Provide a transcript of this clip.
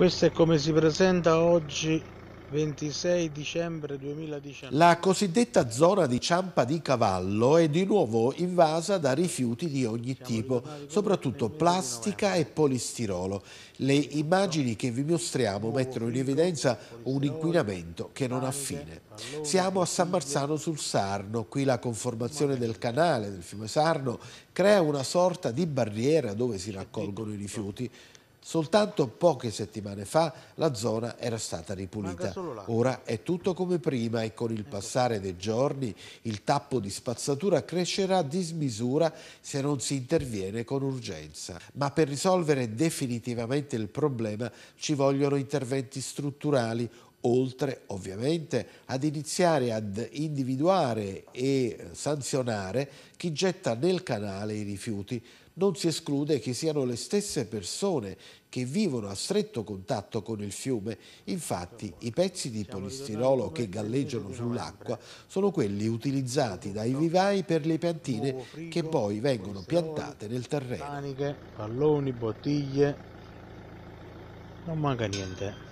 Questo è come si presenta oggi 26 dicembre 2019. La cosiddetta zona di Ciampa di Cavallo è di nuovo invasa da rifiuti di ogni tipo, soprattutto plastica e polistirolo. Le immagini che vi mostriamo mettono in evidenza un inquinamento che non ha fine. Siamo a San Marzano sul Sarno, qui la conformazione del canale del fiume Sarno crea una sorta di barriera dove si raccolgono i rifiuti. Soltanto poche settimane fa la zona era stata ripulita. Ora è tutto come prima e con il ecco. passare dei giorni il tappo di spazzatura crescerà a dismisura se non si interviene con urgenza. Ma per risolvere definitivamente il problema ci vogliono interventi strutturali oltre ovviamente ad iniziare ad individuare e sanzionare chi getta nel canale i rifiuti. Non si esclude che siano le stesse persone che vivono a stretto contatto con il fiume. Infatti i pezzi di polistirolo che galleggiano sull'acqua sono quelli utilizzati dai vivai per le piantine che poi vengono piantate nel terreno. Paniche, palloni, bottiglie, non manca niente.